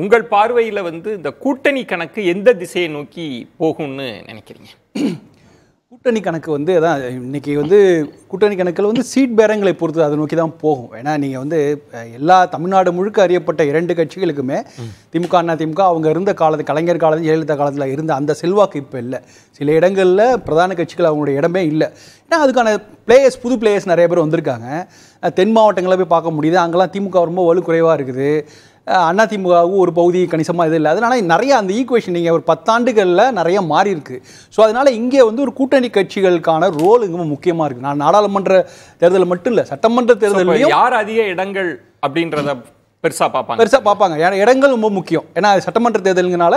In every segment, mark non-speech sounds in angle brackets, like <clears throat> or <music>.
உங்கள் பார்வையில் வந்து இந்த கூட்டணி கணக்கு எந்த திசையை நோக்கி போகும்னு நினைக்கிறீங்க <clears throat> கூட்டணி கணக்கு வந்து அதான் இன்னைக்கு வந்து கூட்டணி கணக்கில் வந்து சீட் பேரங்களை பொறுத்து அதை நோக்கி தான் போகும் ஏன்னா நீங்கள் வந்து எல்லா தமிழ்நாடு முழுக்க அறியப்பட்ட இரண்டு கட்சிகளுக்குமே திமுக அண்ணா திமுக அவங்க இருந்த காலத்து கலைஞர் காலத்தில் ஜெயலலிதா காலத்தில் இருந்த அந்த செல்வாக்கு இப்போ இல்லை சில இடங்களில் பிரதான கட்சிகள் அவங்களுடைய இடமே இல்லை ஏன்னா அதுக்கான பிளேயர்ஸ் புது பிளேயர்ஸ் நிறைய பேர் வந்திருக்காங்க தென் மாவட்டங்களில் போய் பார்க்க முடியுது அங்கெல்லாம் திமுக ரொம்ப வலு குறைவாக இருக்குது அதிமுகவும் ஒரு பகுதி கணிசமாக இது இல்லை அதனால் நிறையா அந்த ஈக்குவேஷன் நீங்கள் ஒரு பத்தாண்டுகளில் நிறைய மாறி இருக்கு ஸோ அதனால் இங்கே வந்து ஒரு கூட்டணி கட்சிகளுக்கான ரோல் இங்கே முக்கியமாக இருக்குது நான் நாடாளுமன்ற தேர்தல் மட்டும் இல்லை சட்டமன்ற தேர்தல் யார் அதிக இடங்கள் அப்படின்றத பெருசாக பார்ப்பாங்க பெருசாக பார்ப்பாங்க ஏன்னா இடங்கள் ரொம்ப முக்கியம் ஏன்னா சட்டமன்ற தேர்தலுங்கனால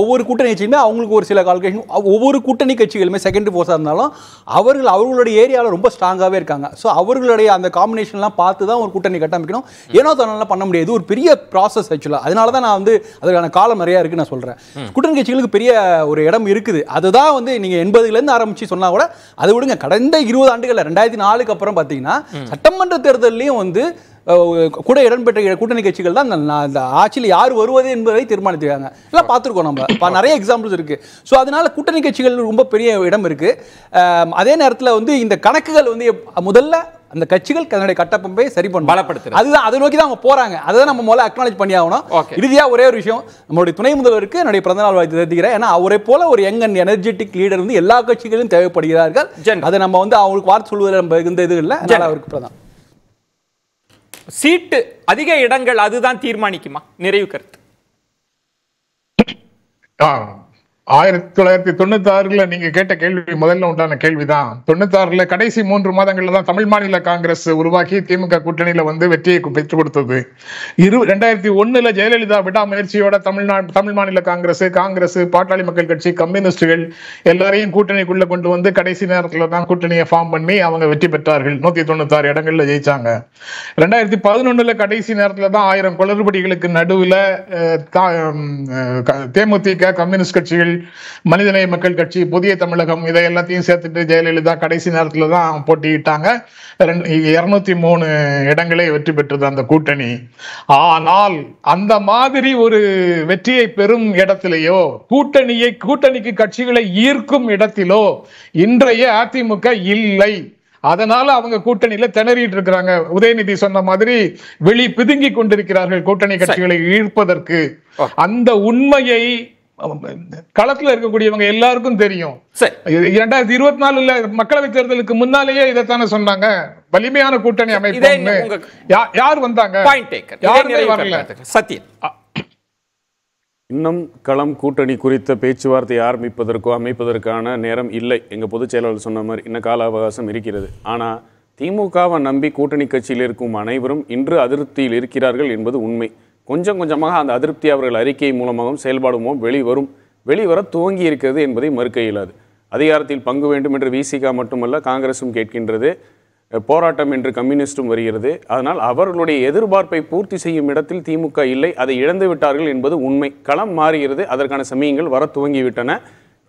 ஒவ்வொரு கூட்டணி கட்சியுமே அவங்களுக்கு ஒரு சில கால்கேஷன் ஒவ்வொரு கூட்டணி கட்சிகளுமே செகண்டரி ஃபோர்ஸாக இருந்தாலும் அவர்கள் அவர்களுடைய ஏரியாவில் ரொம்ப ஸ்ட்ராங்காகவே இருக்காங்க ஸோ அவர்களுடைய அந்த காம்பினேஷன்லாம் பார்த்து தான் ஒரு கூட்டணி கட்டமைக்கணும் ஏனோ தன்னால பண்ண முடியாது ஒரு பெரிய ப்ராசஸ் ஆக்சுவலாக அதனால தான் நான் வந்து அதற்கான காலம் நிறையா இருக்குன்னு நான் சொல்கிறேன் கூட்டணி கட்சிகளுக்கு பெரிய ஒரு இடம் இருக்குது அதுதான் வந்து நீங்கள் எண்பதுலேருந்து ஆரம்பித்து சொன்னால் கூட அதை விடுங்க கடந்த இருபது ஆண்டுகளில் ரெண்டாயிரத்தி நாலுக்கு அப்புறம் பார்த்தீங்கன்னா சட்டமன்ற தேர்தலையும் வந்து கூட இடம்பெற்ற கூட்டணி கட்சிகள் தான் அந்த ஆட்சியில் யார் வருவது என்பதை தீர்மானித்திருக்காங்க எல்லாம் பார்த்துருக்கோம் நம்ம நிறைய எக்ஸாம்பிள்ஸ் இருக்குது ஸோ அதனால் கூட்டணி கட்சிகள் ரொம்ப பெரிய இடம் இருக்குது அதே நேரத்தில் வந்து இந்த கணக்குகள் வந்து முதல்ல அந்த கட்சிகள் தன்னுடைய கட்டப்பம்பை சரி பண்ண பலப்படுத்து அதுதான் அதை நோக்கி தான் அவங்க போறாங்க அதை நம்ம முதல்ல அக்னாலேஜ் பண்ணி ஆகணும் இறுதியாக ஒரே ஒரு விஷயம் நம்மளுடைய துணை முதல்வருக்கு என்னுடைய பிறந்தநாள் வாழ்த்து தெரிவிக்கிறேன் ஏன்னா அவரை போல ஒரு யங் அண்ட் எனர்ஜெட்டிக் லீடர் வந்து எல்லா கட்சிகளிலும் தேவைப்படுகிறார்கள் அதை நம்ம வந்து அவங்களுக்கு வார்த்தை சொல்வதில் நம்ம இருந்த இது இல்லை அவருக்கு பிரதான் சீட்டு அதிக இடங்கள் அதுதான் தீர்மானிக்குமா நிறைவு கருத்து ஆயிரத்தி தொள்ளாயிரத்தி தொண்ணூத்தி ஆறுல நீங்க கேட்ட கேள்வி முதல்ல உண்டான கேள்விதான் தொண்ணூத்தி ஆறுல கடைசி மூன்று மாதங்கள்ல தான் தமிழ் மாநில காங்கிரஸ் உருவாக்கி திமுக கூட்டணியில வந்து வெற்றியை பெற்றுக் கொடுத்தது இரு ரெண்டாயிரத்தி ஒண்ணுல ஜெயலலிதா விடாமுயற்சியோட தமிழ்நாடு தமிழ் மாநில காங்கிரஸ் காங்கிரஸ் பாட்டாளி மக்கள் கட்சி கம்யூனிஸ்டுகள் எல்லாரையும் கூட்டணிக்குள்ள கொண்டு வந்து கடைசி நேரத்துல தான் கூட்டணியை ஃபார்ம் பண்ணி அவங்க வெற்றி பெற்றார்கள் நூத்தி தொண்ணூத்தி ஆறு இடங்கள்ல ஜெயிச்சாங்க ரெண்டாயிரத்தி பதினொன்னுல கடைசி நேரத்துல தான் ஆயிரம் குளறுபடிகளுக்கு நடுவில் தேமுதிக கம்யூனிஸ்ட் கட்சிகள் மனிதநேய மக்கள் கட்சி புதிய தமிழகம் இதை எல்லாத்தையும் சேர்த்துட்டு ஜெயலலிதா கடைசி நேரத்தில் தான் போட்டியிட்டாங்க இரநூத்தி மூணு இடங்களே வெற்றி பெற்றது அந்த கூட்டணி ஆனால் அந்த மாதிரி ஒரு வெற்றியை பெறும் இடத்திலேயோ கூட்டணியை கூட்டணிக்கு கட்சிகளை ஈர்க்கும் இடத்திலோ இன்றைய அதிமுக இல்லை அதனால அவங்க கூட்டணியில திணறிட்டு இருக்கிறாங்க உதயநிதி சொன்ன மாதிரி வெளி பிதுங்கி கொண்டிருக்கிறார்கள் கூட்டணி கட்சிகளை ஈர்ப்பதற்கு அந்த உண்மையை களத்துல இருக்கக்கூடியவங்க எல்லாருக்கும் தெரியும் இரண்டாயிரத்தி இருபத்தி நாலுல மக்களவை தேர்தலுக்கு முன்னாலேயே இதைத்தானே சொன்னாங்க வலிமையான கூட்டணி அமைப்பு யார் வந்தாங்க இன்னும் களம் கூட்டணி குறித்த பேச்சுவார்த்தை ஆரம்பிப்பதற்கோ அமைப்பதற்கான நேரம் இல்லை எங்கள் பொதுச் செயலாளர் சொன்ன மாதிரி இன்னும் கால அவகாசம் இருக்கிறது ஆனால் திமுகவை நம்பி கூட்டணி கட்சியில் இருக்கும் அனைவரும் இன்று அதிருப்தியில் இருக்கிறார்கள் என்பது உண்மை கொஞ்சம் கொஞ்சமாக அந்த அதிருப்தி அவர்கள் அறிக்கை மூலமாகவும் செயல்பாடுமோ வெளிவரும் வெளிவர துவங்கி இருக்கிறது என்பதை மறுக்க இயலாது அதிகாரத்தில் பங்கு வேண்டும் என்று விசிகா மட்டுமல்ல காங்கிரஸும் கேட்கின்றது போராட்டம் என்று கம்யூனிஸ்டும் வருகிறது அதனால் அவர்களுடைய எதிர்பார்ப்பை பூர்த்தி செய்யும் இடத்தில் திமுக இல்லை அதை இழந்து விட்டார்கள் என்பது உண்மை களம் மாறுகிறது அதற்கான சமயங்கள் வர துவங்கிவிட்டன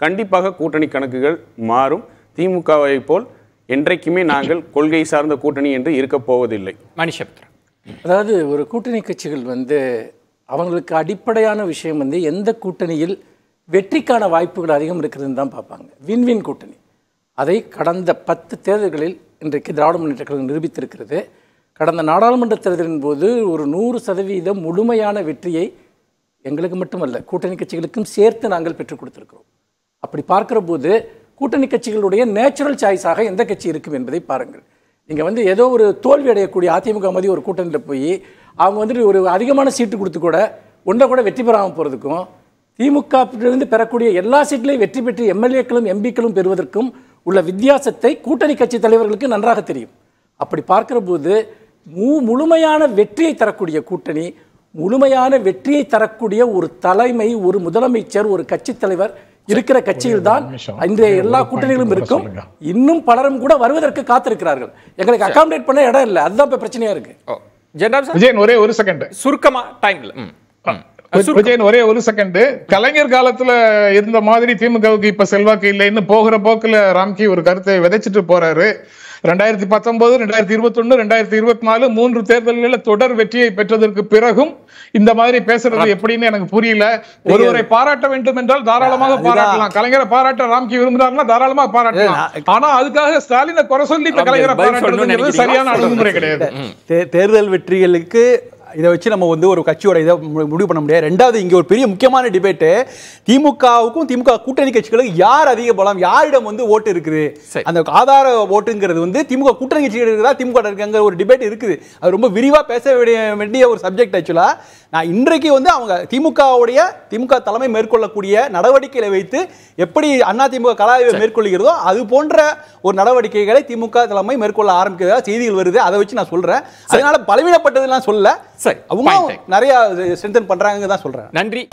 கண்டிப்பாக கூட்டணி கணக்குகள் மாறும் திமுகவை போல் என்றைக்குமே நாங்கள் கொள்கை சார்ந்த கூட்டணி என்று இருக்கப் போவதில்லை மணிஷபத்ரா அதாவது ஒரு கூட்டணி கட்சிகள் வந்து அவங்களுக்கு அடிப்படையான விஷயம் வந்து எந்த கூட்டணியில் வெற்றிக்கான வாய்ப்புகள் அதிகம் இருக்குதுன்னு தான் பார்ப்பாங்க வின்வின் கூட்டணி அதை கடந்த பத்து தேர்தல்களில் இன்றைக்கு திராவிட முன்னேற்ற கழகம் நிரூபித்திருக்கிறது கடந்த நாடாளுமன்ற தேர்தலின் போது ஒரு நூறு சதவீதம் முழுமையான வெற்றியை எங்களுக்கு மட்டுமல்ல கூட்டணி கட்சிகளுக்கும் சேர்த்து நாங்கள் பெற்றுக் கொடுத்துருக்கிறோம் அப்படி பார்க்குற போது கூட்டணி கட்சிகளுடைய நேச்சுரல் சாய்ஸாக எந்த கட்சி இருக்கும் என்பதை பாருங்கள் நீங்கள் வந்து ஏதோ ஒரு தோல்வி அடையக்கூடிய அதிமுக மாதிரி ஒரு கூட்டணியில் போய் அவங்க வந்துட்டு ஒரு அதிகமான சீட்டு கொடுத்து கூட ஒன்றை கூட வெற்றி பெறாமல் போகிறதுக்கும் திமுகவிலிருந்து பெறக்கூடிய எல்லா சீட்லையும் வெற்றி பெற்று எம்எல்ஏக்களும் எம்பிக்களும் பெறுவதற்கும் உள்ள வித்தியாசத்தை கூட்டணி கட்சி தலைவர்களுக்கு நன்றாக தெரியும் அப்படி பார்க்குற போது மு முழுமையான வெற்றியை தரக்கூடிய கூட்டணி முழுமையான வெற்றியை தரக்கூடிய ஒரு தலைமை ஒரு முதலமைச்சர் ஒரு கட்சித் தலைவர் இருக்கிற கட்சியில் தான் இன்றைய எல்லா கூட்டணிகளும் இருக்கும் இன்னும் பலரும் கூட வருவதற்கு காத்திருக்கிறார்கள் எங்களுக்கு அகாமடேட் பண்ண இடம் இல்லை அதுதான் இப்போ பிரச்சனையா இருக்கு ஜென்ரல் ஒரே ஒரு செகண்ட் சுருக்கமா டைம் ஒரே ஒரு செகண்ட் கலைஞர் காலத்துல இருந்த மாதிரி திமுகவுக்கு இப்ப செல்வாக்கு இல்லைன்னு போகிற போக்குல ராம்கி ஒரு கருத்தை விதைச்சிட்டு போறாரு ரெண்டாயிரத்தி பத்தொன்பது ரெண்டாயிரத்தி இருபத்தொன்னு ரெண்டாயிரத்தி இருபத்தி நாலு மூன்று தேர்தல்களில் தொடர் வெற்றியை பெற்றதற்கு பிறகும் இந்த மாதிரி பேசுறது எப்படின்னு எனக்கு புரியல ஒருவரை பாராட்ட வேண்டும் என்றால் தாராளமாக பாராட்டலாம் கலைஞரை பாராட்ட ராம்கி விரும்பினார்னா தாராளமாக பாராட்டலாம் ஆனா அதுக்காக ஸ்டாலினை குறை சொல்லி இந்த கலைஞரை பாராட்டுறது சரியான அணுகுமுறை கிடையாது தேர்தல் வெற்றிகளுக்கு இதை வச்சு நம்ம வந்து ஒரு கட்சியோட இதை முடிவு பண்ண முடியாது ரெண்டாவது இங்கே ஒரு பெரிய முக்கியமான டிபேட்டு திமுகவுக்கும் திமுக கூட்டணி கட்சிகளுக்கு யார் அதிக பலம் யாரிடம் வந்து ஓட்டு இருக்குது அந்த ஆதார ஓட்டுங்கிறது வந்து திமுக கூட்டணி கட்சிகள் இருக்குதா திமுக இருக்குங்கிற ஒரு டிபேட் இருக்குது அது ரொம்ப விரிவாக பேச வேண்டிய ஒரு சப்ஜெக்ட் ஆக்சுவலாக நான் இன்றைக்கு வந்து அவங்க திமுகவுடைய திமுக தலைமை மேற்கொள்ளக்கூடிய நடவடிக்கைகளை வைத்து எப்படி அண்ணா திமுக கலாய்வை மேற்கொள்கிறதோ அது போன்ற ஒரு நடவடிக்கைகளை திமுக தலைமை மேற்கொள்ள ஆரம்பிக்கிறதா செய்திகள் வருது அதை வச்சு நான் சொல்றேன் அதனால பலவீனப்பட்டதுலாம் சொல்ல சரி அவங்க நிறைய ஸ்ட்ரென்தன் பண்றாங்க தான் சொல்றேன் நன்றி